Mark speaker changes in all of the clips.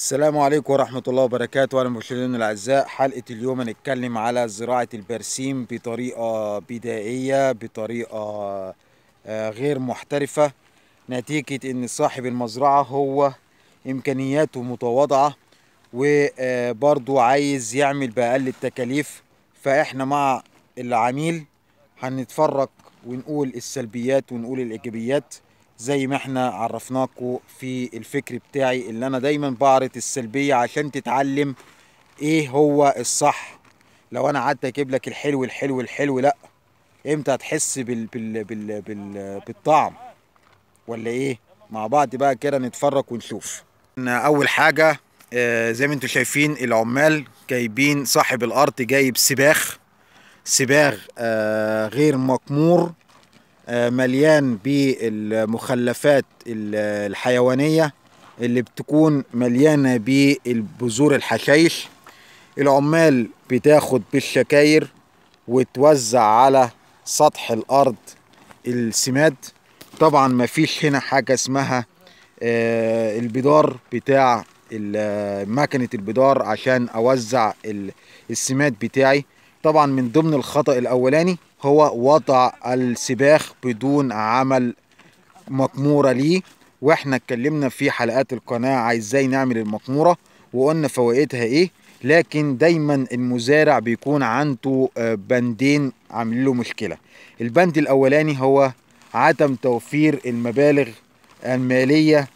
Speaker 1: السلام عليكم ورحمة الله وبركاته أهلا المشاهدين الأعزاء حلقة اليوم هنتكلم على زراعة البرسيم بطريقة بدائية بطريقة آه، غير محترفة نتيجة إن صاحب المزرعة هو إمكانياته متواضعة وبرضه آه، عايز يعمل بأقل التكاليف فإحنا مع العميل هنتفرج ونقول السلبيات ونقول الإيجابيات زي ما احنا عرفناكم في الفكر بتاعي اللي انا دايما بعرض السلبيه عشان تتعلم ايه هو الصح لو انا قعدت اجيب لك الحلو الحلو الحلو لا امتى هتحس بال بال بال بال بالطعم ولا ايه مع بعض بقى كده نتفرج ونشوف اول حاجه آه، زي ما انتم شايفين العمال جايبين صاحب الارض جايب سباخ سباخ آه، غير مكمور مليان بالمخلفات الحيوانية اللي بتكون مليانة بالبذور الحشائش العمال بتاخد بالشكاير وتوزع على سطح الأرض السماد طبعا مفيش هنا حاجة اسمها آه، البدار بتاع مكنة البدار عشان أوزع السماد بتاعي طبعا من ضمن الخطأ الأولاني هو وضع السباخ بدون عمل مكمورة ليه واحنا اتكلمنا في حلقات القناة ازاي نعمل المكمورة وقلنا فوائدها ايه لكن دايما المزارع بيكون عنده آه، بندين عامل له مشكلة البند الاولاني هو عدم توفير المبالغ المالية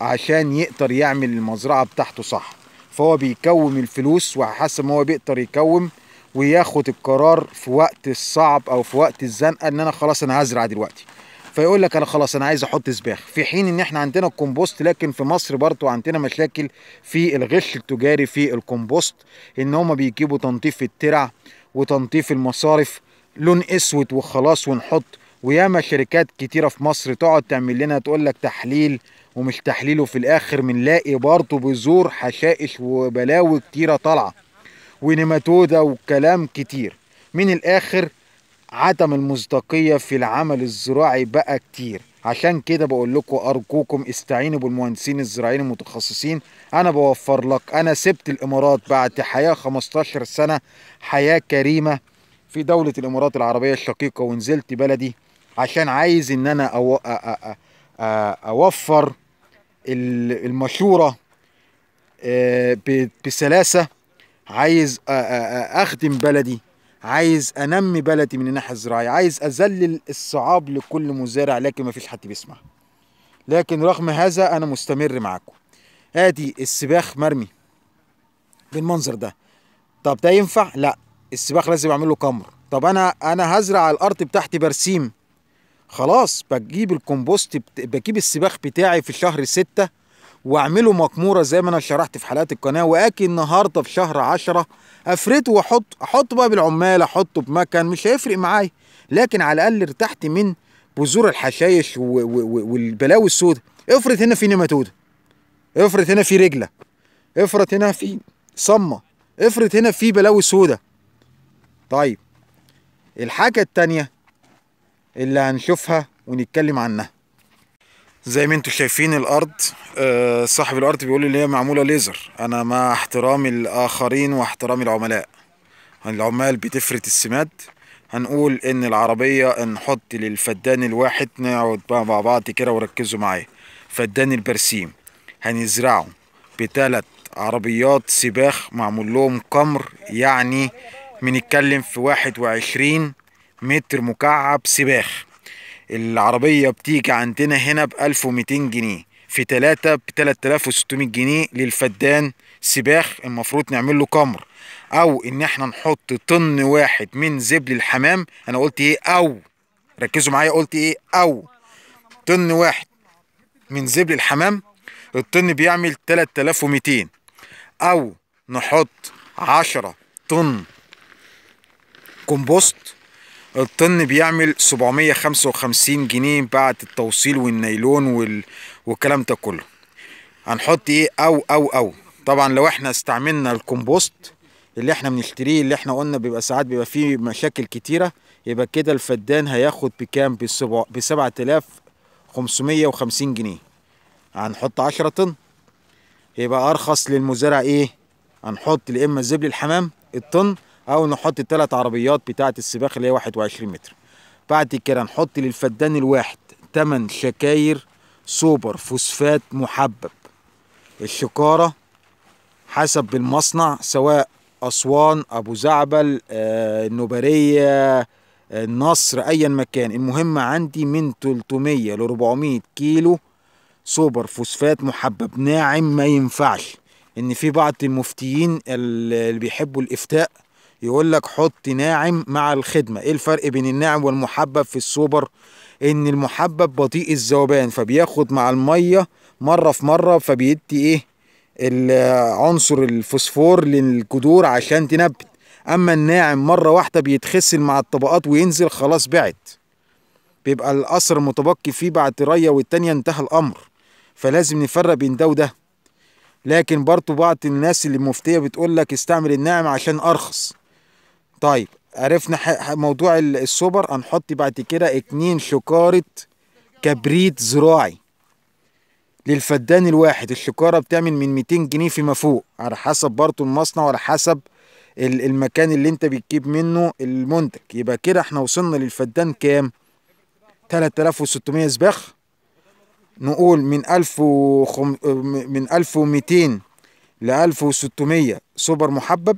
Speaker 1: عشان يقدر يعمل المزرعة بتاعته صح فهو بيكوم الفلوس وحاسس ان هو بيقدر يكوم وياخد القرار في وقت الصعب او في وقت الزنقه ان انا خلاص انا هزرع دلوقتي فيقول لك انا خلاص انا عايز احط سباخ في حين ان احنا عندنا الكومبوست لكن في مصر برضو عندنا مشاكل في الغش التجاري في الكومبوست ان هما بيجيبوا تنظيف الترع وتنظيف المصارف لون اسود وخلاص ونحط وياما شركات كتيرة في مصر تقعد تعمل لنا تقول لك تحليل ومش تحليله في الاخر بنلاقي برضه بذور حشائش وبلاوي كتيرة طالعه ونماتودة وكلام كتير من الاخر عدم المصداقيه في العمل الزراعي بقى كتير عشان كده بقول لكم ارجوكم استعينوا بالمهندسين الزراعيين المتخصصين انا بوفر لك انا سبت الامارات بعد حياه 15 سنه حياه كريمه في دوله الامارات العربيه الشقيقه ونزلت بلدي عشان عايز ان انا أو... أ... أ... أ... اوفر المشوره آه، بسلاسه عايز اخدم بلدي عايز انمي بلدي من الناحيه الزراعيه عايز اذلل الصعاب لكل مزارع لكن مفيش حد بيسمع لكن رغم هذا انا مستمر معاكم ادي السباخ مرمي بالمنظر ده طب ده ينفع لا السباخ لازم اعمل له كمر طب انا انا هزرع على الارض بتاعتي برسيم خلاص بجيب الكمبوست بجيب السباخ بتاعي في شهر ستة واعمله مقموره زي ما انا شرحت في حلقات القناه واكي النهارده في شهر 10 افرده واحط احطه بقى بالعمال احطه بمكن مش هيفرق معايا لكن على الاقل ارتحت من بذور الحشايش والبلاوي السوداء افرض هنا في نيماتوده افرض هنا في رجله افرض هنا في صمه افرض هنا في بلاوي سوداء طيب الحاجه التانيه اللي هنشوفها ونتكلم عنها زي ما انتم شايفين الارض آه، صاحب الارض بيقول ان هي معموله ليزر انا مع احترامي الاخرين واحترامي العملاء يعني العمال بتفرد السماد هنقول ان العربيه نحط للفدان الواحد نقعد بقى مع بعض كده وركزوا معايا فدان البرسيم هنزرعه بتلات عربيات سباخ معمول لهم قمر يعني بنتكلم في واحد وعشرين متر مكعب سباخ العربية بتيجي عندنا هنا ب 1200 جنيه في ثلاثة ب 3600 جنيه للفدان سباخ المفروض نعمل له كمر او ان احنا نحط طن واحد من زبل الحمام انا قلت ايه او ركزوا معايا قلت ايه او طن واحد من زبل الحمام الطن بيعمل 3200 او نحط 10 طن كومبوست الطن بيعمل 755 جنيه بعد التوصيل والنيلون وال... والكلام ده كله هنحط ايه او او او طبعا لو احنا استعملنا الكومبوست اللي احنا بنشتريه اللي احنا قلنا بيبقى ساعات بيبقى فيه مشاكل كتيره يبقى كده الفدان هياخد بكام خمسمية وخمسين جنيه هنحط عشرة طن يبقى ارخص للمزارع ايه هنحط يا اما زبل الحمام الطن او نحط الثلاث عربيات بتاعه السباق اللي هي 21 متر بعد كده نحط للفدان الواحد تمن شكاير سوبر فوسفات محبب الشكاره حسب المصنع سواء اسوان ابو زعبل آه، النبريه آه، النصر ايا مكان المهم عندي من 300 ل 400 كيلو سوبر فوسفات محبب ناعم ما ينفعش ان في بعض المفتيين اللي بيحبوا الافتاء يقول لك حط ناعم مع الخدمة ايه الفرق بين الناعم والمحبب في السوبر ان المحبب بطيء الذوبان فبياخد مع المية مرة في مرة فبيدي ايه عنصر الفوسفور للجذور عشان تنبت اما الناعم مرة واحدة بيتخسل مع الطبقات وينزل خلاص بعت بيبقى الاثر المتبقي فيه بعد رية والتانية انتهى الامر فلازم نفرق بين ده وده لكن برضه بعض الناس اللي مفتية بتقول لك استعمل الناعم عشان ارخص طيب عرفنا موضوع السوبر هنحط بعد كده اتنين شكارة كبريت زراعي للفدان الواحد الشكارة بتعمل من 200 جنيه فيما فوق على حسب برضو المصنع وعلى حسب المكان اللي انت بتجيب منه المنتج يبقى كده احنا وصلنا للفدان كام 3600 سباخ نقول من 1000 وخم... من 1200 ل 1600 سوبر محبب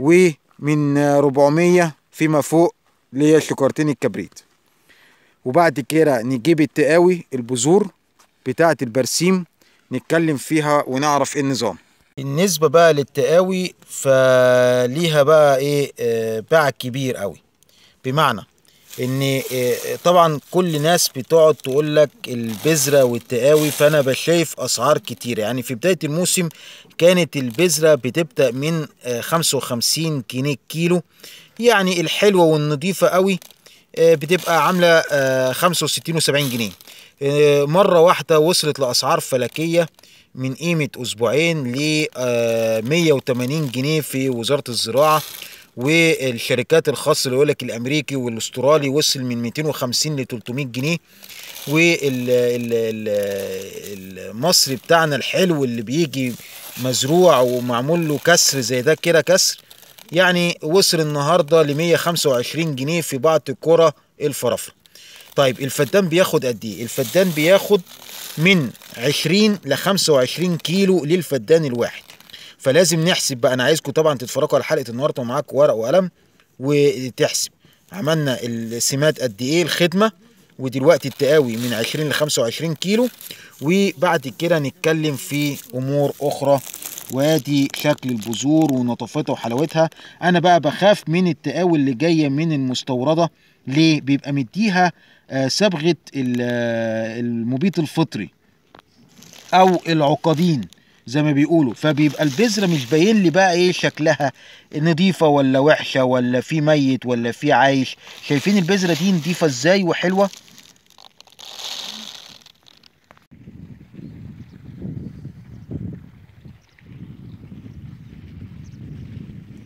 Speaker 1: و من 400 فيما فوق اللي هي شكارتين الكبريت وبعد كده نجيب التقاوي البذور بتاعة البرسيم نتكلم فيها ونعرف ايه النظام النسبة بقى للتقاوي فليها بقى ايه آه، باع كبير قوي بمعنى ان آه، آه، طبعا كل ناس بتقعد تقول لك البذره والتقاوي فانا بشايف اسعار كتيره يعني في بدايه الموسم كانت البذره بتبدا من 55 آه، جنيه الكيلو يعني الحلوه والنظيفه قوي بتبقى عامله 65 و70 جنيه مره واحده وصلت لاسعار فلكيه من قيمه اسبوعين ل 180 جنيه في وزاره الزراعه والشركات الخاصه اللي يقول لك الامريكي والاسترالي وصل من 250 ل 300 جنيه والمصري بتاعنا الحلو اللي بيجي مزروع ومعمول له كسر زي ده كده كسر يعني وصل النهارده ل 125 جنيه في بعض الكره الفرافره طيب الفدان بياخد قد ايه الفدان بياخد من 20 ل 25 كيلو للفدان الواحد فلازم نحسب بقى انا عايزكم طبعا تتفرجوا على حلقه النهارده ومعاكم ورق وقلم وتحسب عملنا السمات قد ايه الخدمه ودلوقتي التقاوي من 20 ل 25 كيلو وبعد كده نتكلم في امور اخرى وادي شكل البذور ونطافتها وحلاوتها انا بقى بخاف من التقاوي اللي جايه من المستورده ليه بيبقى مديها آه، صبغه آه، المبيت الفطري او العقادين زي ما بيقولوا فبيبقى البذرة مش باين لي بقى ايه شكلها نضيفة ولا وحشة ولا في ميت ولا في عايش شايفين البذرة دي نضيفة ازاي وحلوة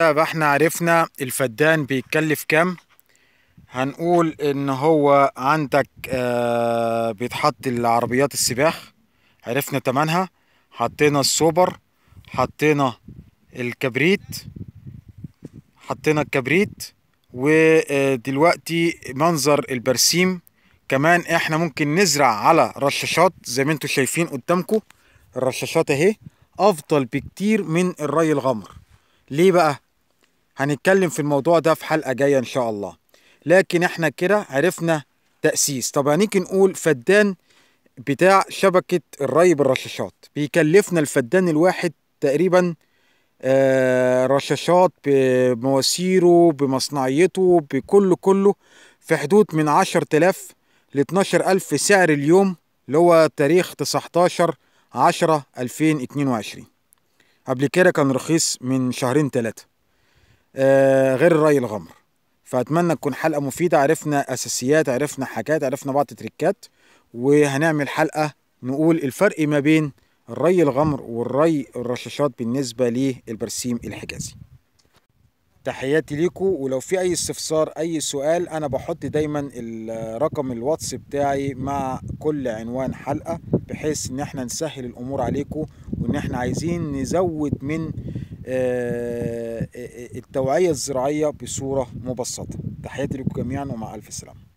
Speaker 1: طب احنا عرفنا الفدان بيتكلف كام هنقول ان هو عندك آه بيتحط العربيات السباح عرفنا تمنها حطينا السوبر حطينا الكبريت حطينا الكبريت ودلوقتي منظر البرسيم كمان احنا ممكن نزرع على رشاشات زي ما انتم شايفين قدامكم الرشاشات اهي افضل بكتير من الري الغمر ليه بقى هنتكلم في الموضوع ده في حلقه جايه ان شاء الله لكن احنا كده عرفنا تاسيس طب هنيجي نقول فدان بتاع شبكة الري بالرشاشات بيكلفنا الفدان الواحد تقريبا آه، رشاشات بمواسيره بمصنعيته بكله كله في حدود من تلاف لاتناشر ألف سعر اليوم اللي هو تاريخ ألفين اتنين وعشرين قبل كده كان رخيص من شهرين ثلاثة آه، غير الري الغمر فأتمنى تكون حلقة مفيدة عرفنا أساسيات عرفنا حاجات عرفنا بعض تريكات وهنعمل حلقه نقول الفرق ما بين الري الغمر والري الرشاشات بالنسبه للبرسيم الحجازي تحياتي ليكم ولو في اي استفسار اي سؤال انا بحط دايما رقم الواتس بتاعي مع كل عنوان حلقه بحيث ان احنا نسهل الامور عليكم وان احنا عايزين نزود من آه، آه، آه، التوعيه الزراعيه بصوره مبسطه تحياتي لكم جميعا ومع الف سلامه